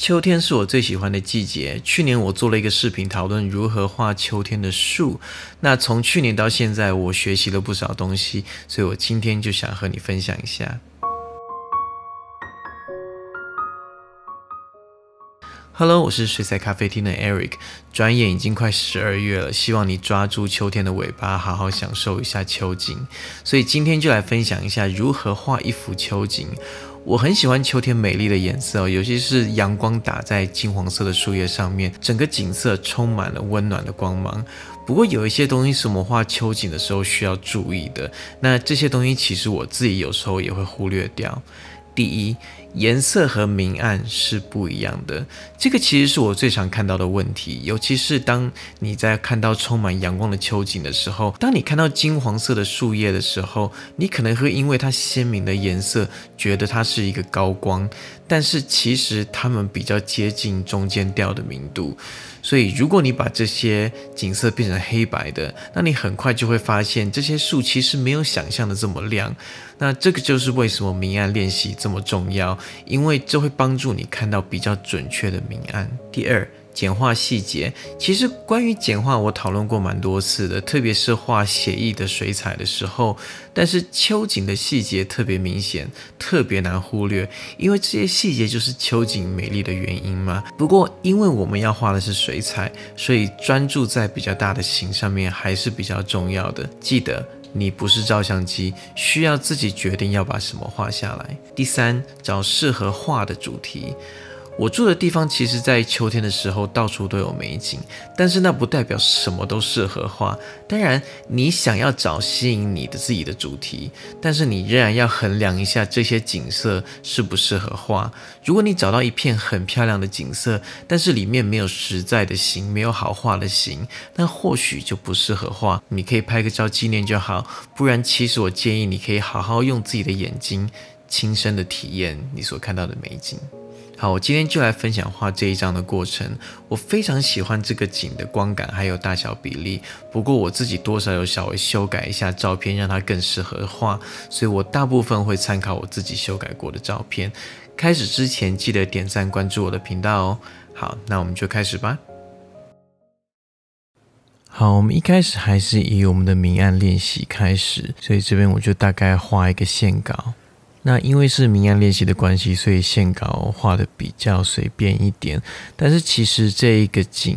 秋天是我最喜欢的季节。去年我做了一个视频，讨论如何画秋天的树。那从去年到现在，我学习了不少东西，所以我今天就想和你分享一下。Hello，我是水彩咖啡厅的 Eric。转眼已经快十二月了，希望你抓住秋天的尾巴，好好享受一下秋景。所以今天就来分享一下如何画一幅秋景。我很喜欢秋天美丽的颜色尤其是阳光打在金黄色的树叶上面，整个景色充满了温暖的光芒。不过有一些东西是我们画秋景的时候需要注意的，那这些东西其实我自己有时候也会忽略掉。第一，颜色和明暗是不一样的，这个其实是我最常看到的问题。尤其是当你在看到充满阳光的秋景的时候，当你看到金黄色的树叶的时候，你可能会因为它鲜明的颜色，觉得它是一个高光。但是其实它们比较接近中间调的明度，所以如果你把这些景色变成黑白的，那你很快就会发现这些树其实没有想象的这么亮。那这个就是为什么明暗练习这么重要。因为这会帮助你看到比较准确的明暗。第二，简化细节。其实关于简化，我讨论过蛮多次的，特别是画写意的水彩的时候。但是秋景的细节特别明显，特别难忽略，因为这些细节就是秋景美丽的原因嘛。不过因为我们要画的是水彩，所以专注在比较大的形上面还是比较重要的。记得。你不是照相机，需要自己决定要把什么画下来。第三，找适合画的主题。我住的地方，其实，在秋天的时候，到处都有美景。但是，那不代表什么都适合画。当然，你想要找吸引你的自己的主题，但是你仍然要衡量一下这些景色适不适合画。如果你找到一片很漂亮的景色，但是里面没有实在的形，没有好画的形，那或许就不适合画。你可以拍个照纪念就好。不然，其实我建议你可以好好用自己的眼睛，亲身的体验你所看到的美景。好，我今天就来分享画这一张的过程。我非常喜欢这个景的光感还有大小比例，不过我自己多少有稍微修改一下照片，让它更适合画，所以我大部分会参考我自己修改过的照片。开始之前记得点赞关注我的频道哦。好，那我们就开始吧。好，我们一开始还是以我们的明暗练习开始，所以这边我就大概画一个线稿。那因为是明暗练习的关系，所以线稿画的比较随便一点。但是其实这一个景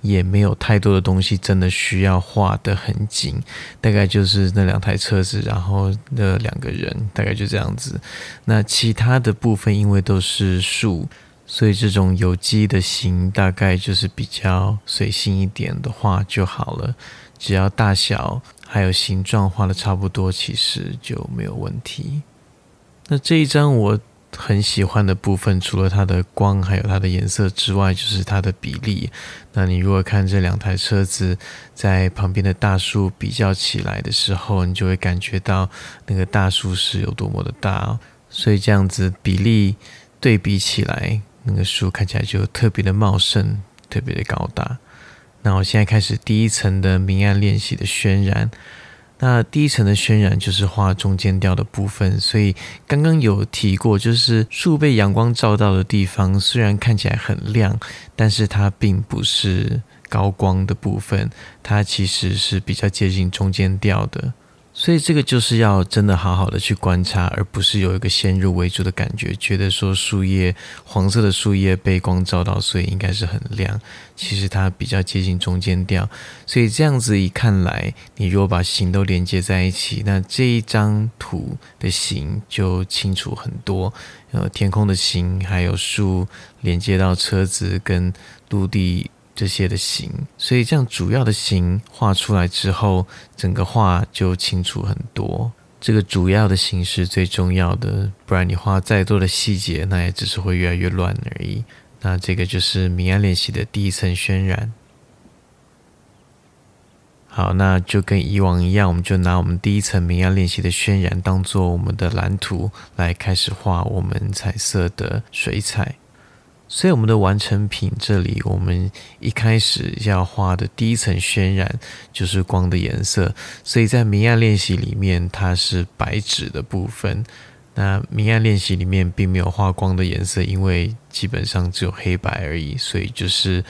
也没有太多的东西，真的需要画的很紧。大概就是那两台车子，然后那两个人，大概就这样子。那其他的部分因为都是树，所以这种有机的形大概就是比较随性一点的画就好了。只要大小还有形状画的差不多，其实就没有问题。那这一张我很喜欢的部分，除了它的光，还有它的颜色之外，就是它的比例。那你如果看这两台车子在旁边的大树比较起来的时候，你就会感觉到那个大树是有多么的大。所以这样子比例对比起来，那个树看起来就特别的茂盛，特别的高大。那我现在开始第一层的明暗练习的渲染。那第一层的渲染就是画中间调的部分，所以刚刚有提过，就是树被阳光照到的地方，虽然看起来很亮，但是它并不是高光的部分，它其实是比较接近中间调的。所以这个就是要真的好好的去观察，而不是有一个先入为主的感觉，觉得说树叶黄色的树叶被光照到，所以应该是很亮。其实它比较接近中间调。所以这样子一看来，你如果把形都连接在一起，那这一张图的形就清楚很多。呃，天空的形，还有树连接到车子跟陆地。这些的形，所以这样主要的形画出来之后，整个画就清楚很多。这个主要的形是最重要的，不然你画再多的细节，那也只是会越来越乱而已。那这个就是明暗练习的第一层渲染。好，那就跟以往一样，我们就拿我们第一层明暗练习的渲染当做我们的蓝图，来开始画我们彩色的水彩。所以我们的完成品这里，我们一开始要画的第一层渲染就是光的颜色。所以在明暗练习里面，它是白纸的部分。那明暗练习里面并没有画光的颜色，因为基本上只有黑白而已，所以就是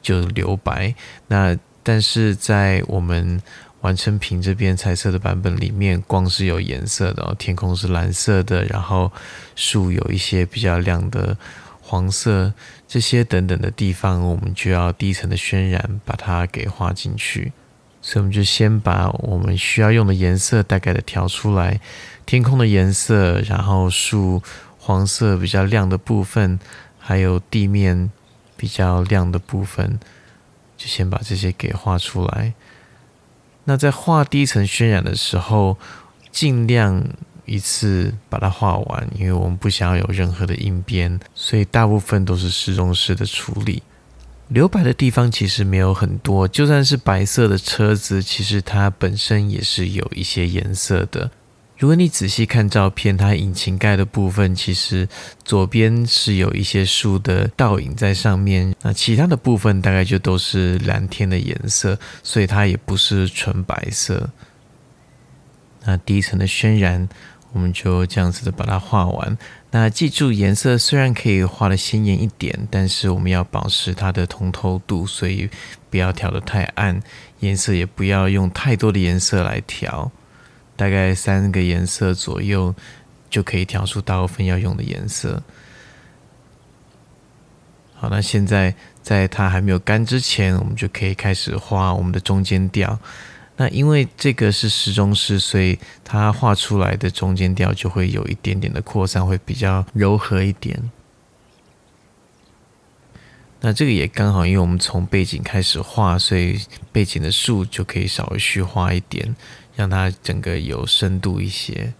就留白。那但是在我们完成品这边彩色的版本里面，光是有颜色的，天空是蓝色的，然后树有一些比较亮的。黄色这些等等的地方，我们就要低层的渲染把它给画进去。所以，我们就先把我们需要用的颜色大概的调出来，天空的颜色，然后树黄色比较亮的部分，还有地面比较亮的部分，就先把这些给画出来。那在画低层渲染的时候，尽量。一次把它画完，因为我们不想要有任何的硬边，所以大部分都是失重式的处理。留白的地方其实没有很多，就算是白色的车子，其实它本身也是有一些颜色的。如果你仔细看照片，它引擎盖的部分其实左边是有一些树的倒影在上面，那其他的部分大概就都是蓝天的颜色，所以它也不是纯白色。那第一层的渲染。我们就这样子的把它画完。那记住，颜色虽然可以画的鲜艳一点，但是我们要保持它的通透度，所以不要调得太暗。颜色也不要用太多的颜色来调，大概三个颜色左右就可以调出大部分要用的颜色。好，那现在在它还没有干之前，我们就可以开始画我们的中间调。那因为这个是时钟式，所以它画出来的中间调就会有一点点的扩散，会比较柔和一点。那这个也刚好，因为我们从背景开始画，所以背景的树就可以稍微虚化一点，让它整个有深度一些。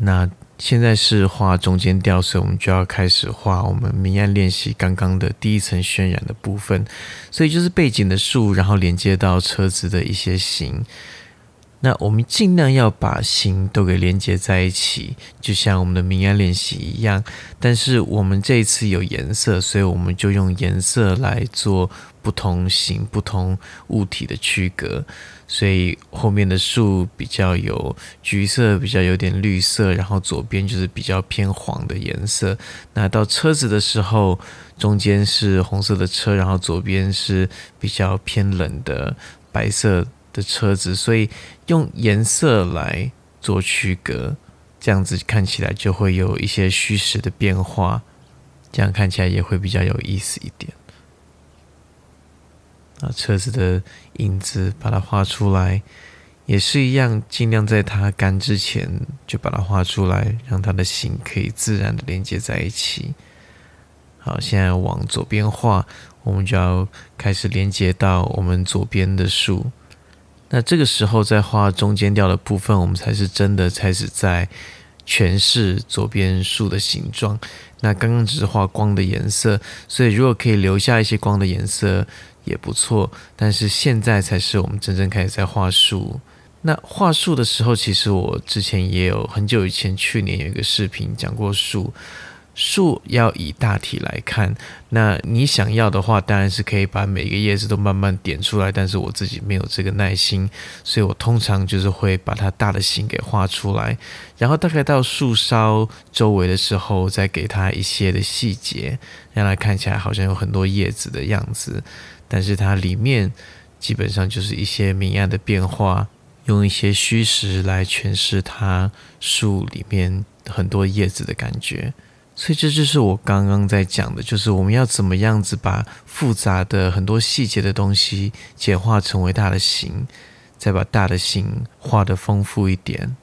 那现在是画中间调色，我们就要开始画我们明暗练习刚刚的第一层渲染的部分，所以就是背景的树，然后连接到车子的一些形。那我们尽量要把形都给连接在一起，就像我们的明安练习一样。但是我们这一次有颜色，所以我们就用颜色来做不同形、不同物体的区隔。所以后面的树比较有橘色，比较有点绿色，然后左边就是比较偏黄的颜色。那到车子的时候，中间是红色的车，然后左边是比较偏冷的白色。的车子，所以用颜色来做区隔，这样子看起来就会有一些虚实的变化，这样看起来也会比较有意思一点。啊，车子的影子把它画出来，也是一样，尽量在它干之前就把它画出来，让它的形可以自然的连接在一起。好，现在往左边画，我们就要开始连接到我们左边的树。那这个时候再画中间调的部分，我们才是真的开始在诠释左边树的形状。那刚刚只是画光的颜色，所以如果可以留下一些光的颜色也不错。但是现在才是我们真正开始在画树。那画树的时候，其实我之前也有很久以前去年有一个视频讲过树。树要以大体来看，那你想要的话，当然是可以把每个叶子都慢慢点出来。但是我自己没有这个耐心，所以我通常就是会把它大的形给画出来，然后大概到树梢周围的时候，再给它一些的细节，让它看起来好像有很多叶子的样子。但是它里面基本上就是一些明暗的变化，用一些虚实来诠释它树里面很多叶子的感觉。所以这就是我刚刚在讲的，就是我们要怎么样子把复杂的很多细节的东西简化成为大的形，再把大的形画的丰富一点。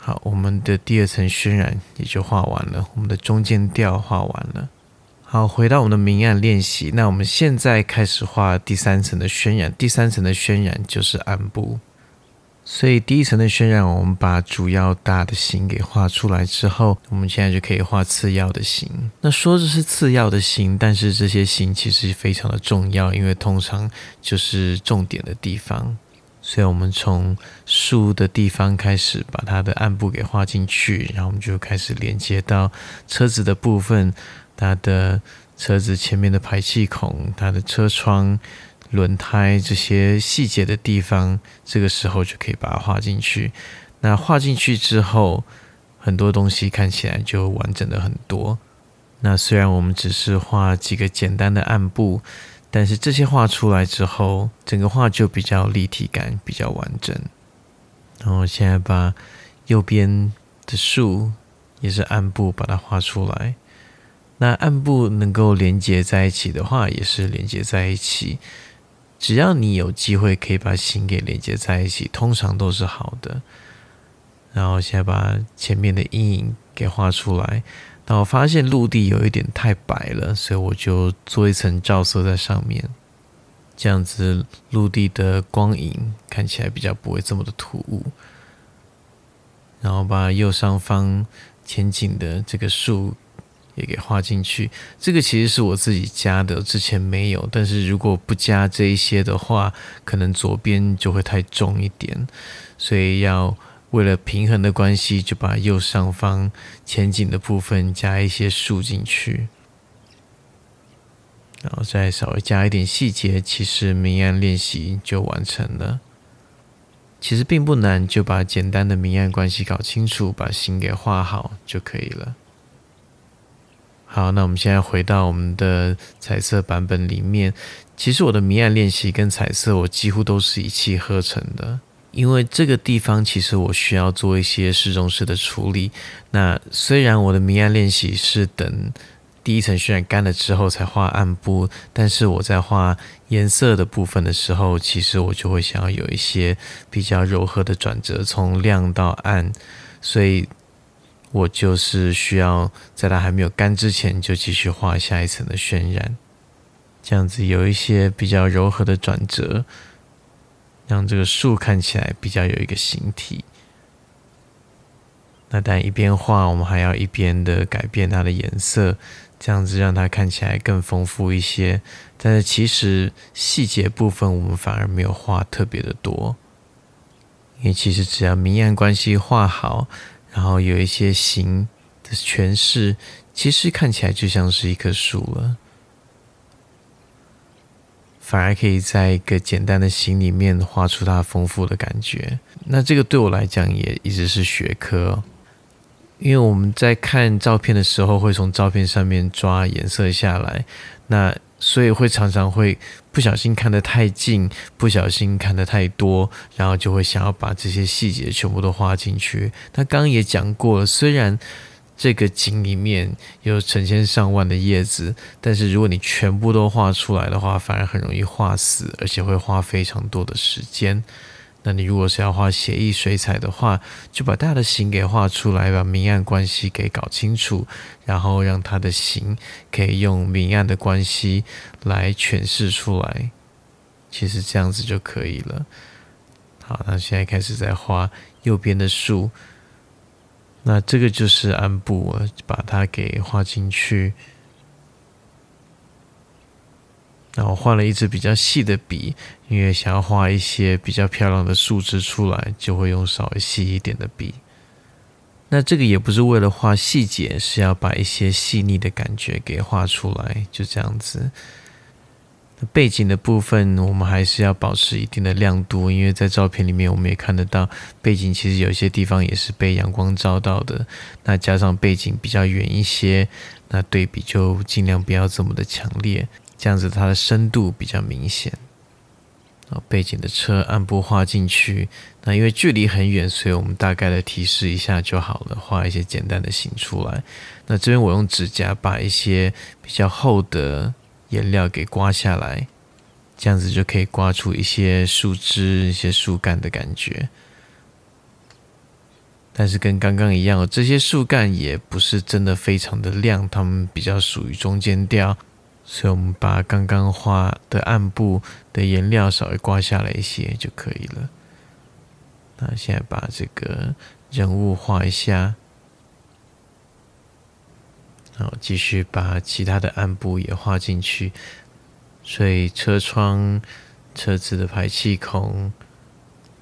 好，我们的第二层渲染也就画完了，我们的中间调画完了。好，回到我们的明暗练习，那我们现在开始画第三层的渲染。第三层的渲染就是暗部。所以第一层的渲染，我们把主要大的形给画出来之后，我们现在就可以画次要的形。那说着是次要的形，但是这些形其实非常的重要，因为通常就是重点的地方。所以我们从树的地方开始，把它的暗部给画进去，然后我们就开始连接到车子的部分，它的车子前面的排气孔，它的车窗。轮胎这些细节的地方，这个时候就可以把它画进去。那画进去之后，很多东西看起来就完整的很多。那虽然我们只是画几个简单的暗部，但是这些画出来之后，整个画就比较立体感，比较完整。然后现在把右边的树也是暗部，把它画出来。那暗部能够连接在一起的话，也是连接在一起。只要你有机会可以把心给连接在一起，通常都是好的。然后现在把前面的阴影给画出来。但我发现陆地有一点太白了，所以我就做一层照射在上面，这样子陆地的光影看起来比较不会这么的突兀。然后把右上方前景的这个树。也给画进去，这个其实是我自己加的，之前没有。但是如果不加这一些的话，可能左边就会太重一点，所以要为了平衡的关系，就把右上方前景的部分加一些树进去，然后再稍微加一点细节。其实明暗练习就完成了，其实并不难，就把简单的明暗关系搞清楚，把形给画好就可以了。好，那我们现在回到我们的彩色版本里面。其实我的明暗练习跟彩色，我几乎都是一气呵成的，因为这个地方其实我需要做一些适中式的处理。那虽然我的明暗练习是等第一层渲染干了之后才画暗部，但是我在画颜色的部分的时候，其实我就会想要有一些比较柔和的转折，从亮到暗，所以。我就是需要在它还没有干之前就继续画下一层的渲染，这样子有一些比较柔和的转折，让这个树看起来比较有一个形体。那但一边画，我们还要一边的改变它的颜色，这样子让它看起来更丰富一些。但是其实细节部分我们反而没有画特别的多，因为其实只要明暗关系画好。然后有一些形的诠释，其实看起来就像是一棵树了，反而可以在一个简单的形里面画出它丰富的感觉。那这个对我来讲也一直是学科，因为我们在看照片的时候，会从照片上面抓颜色下来。那所以会常常会不小心看得太近，不小心看得太多，然后就会想要把这些细节全部都画进去。他刚刚也讲过了，虽然这个景里面有成千上万的叶子，但是如果你全部都画出来的话，反而很容易画死，而且会花非常多的时间。那你如果是要画写意水彩的话，就把大的形给画出来，把明暗关系给搞清楚，然后让它的形可以用明暗的关系来诠释出来，其实这样子就可以了。好，那现在开始在画右边的树，那这个就是暗部，把它给画进去。然后换了一支比较细的笔，因为想要画一些比较漂亮的树枝出来，就会用稍微细一点的笔。那这个也不是为了画细节，是要把一些细腻的感觉给画出来。就这样子。背景的部分我们还是要保持一定的亮度，因为在照片里面我们也看得到，背景其实有些地方也是被阳光照到的。那加上背景比较远一些，那对比就尽量不要这么的强烈。这样子它的深度比较明显，啊，背景的车按部画进去。那因为距离很远，所以我们大概的提示一下就好了，画一些简单的形出来。那这边我用指甲把一些比较厚的颜料给刮下来，这样子就可以刮出一些树枝、一些树干的感觉。但是跟刚刚一样，这些树干也不是真的非常的亮，它们比较属于中间调。所以，我们把刚刚画的暗部的颜料稍微刮下来一些就可以了。那现在把这个人物画一下，然后继续把其他的暗部也画进去。所以，车窗、车子的排气孔、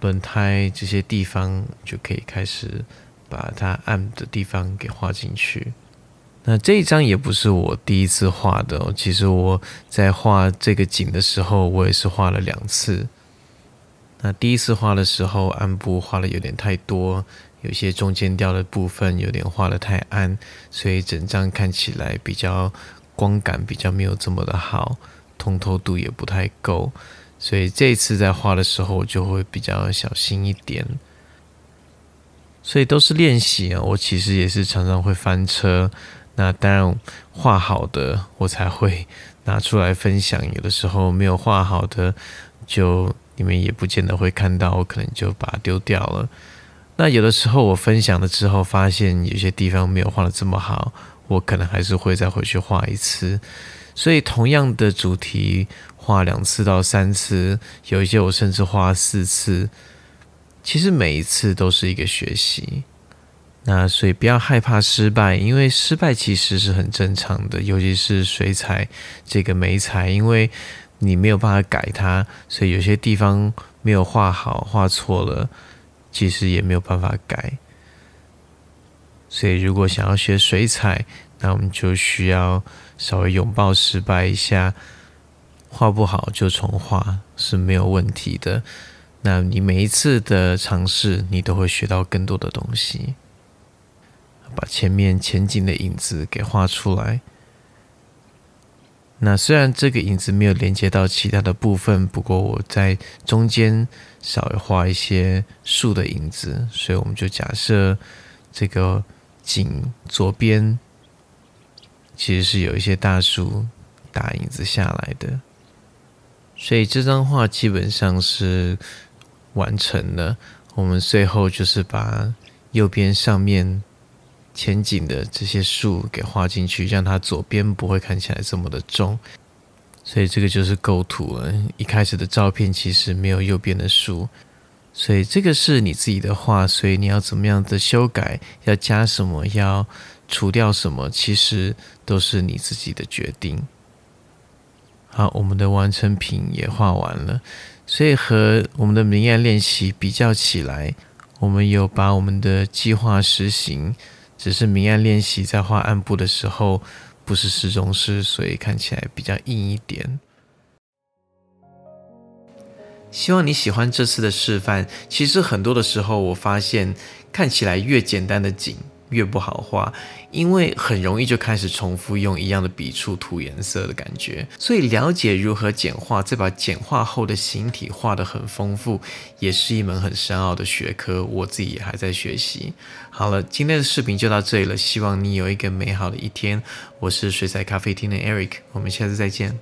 轮胎这些地方就可以开始把它暗的地方给画进去。那这一张也不是我第一次画的，其实我在画这个景的时候，我也是画了两次。那第一次画的时候，暗部画的有点太多，有些中间调的部分有点画的太暗，所以整张看起来比较光感比较没有这么的好，通透度也不太够，所以这一次在画的时候就会比较小心一点。所以都是练习啊，我其实也是常常会翻车。那当然，画好的我才会拿出来分享。有的时候没有画好的，就你们也不见得会看到，我可能就把它丢掉了。那有的时候我分享了之后，发现有些地方没有画得这么好，我可能还是会再回去画一次。所以同样的主题画两次到三次，有一些我甚至画四次。其实每一次都是一个学习。那所以不要害怕失败，因为失败其实是很正常的，尤其是水彩这个眉材，因为你没有办法改它，所以有些地方没有画好、画错了，其实也没有办法改。所以如果想要学水彩，那我们就需要稍微拥抱失败一下，画不好就重画是没有问题的。那你每一次的尝试，你都会学到更多的东西。把前面前景的影子给画出来。那虽然这个影子没有连接到其他的部分，不过我在中间少画一些树的影子，所以我们就假设这个景左边其实是有一些大树打影子下来的。所以这张画基本上是完成了。我们最后就是把右边上面。前景的这些树给画进去，让它左边不会看起来这么的重，所以这个就是构图了。一开始的照片其实没有右边的树，所以这个是你自己的画，所以你要怎么样的修改，要加什么，要除掉什么，其实都是你自己的决定。好，我们的完成品也画完了，所以和我们的明暗练习比较起来，我们有把我们的计划实行。只是明暗练习，在画暗部的时候不是时钟失，所以看起来比较硬一点。希望你喜欢这次的示范。其实很多的时候，我发现看起来越简单的景。越不好画，因为很容易就开始重复用一样的笔触涂颜色的感觉。所以了解如何简化，再把简化后的形体画得很丰富，也是一门很深奥的学科。我自己也还在学习。好了，今天的视频就到这里了，希望你有一个美好的一天。我是水彩咖啡厅的 Eric，我们下次再见。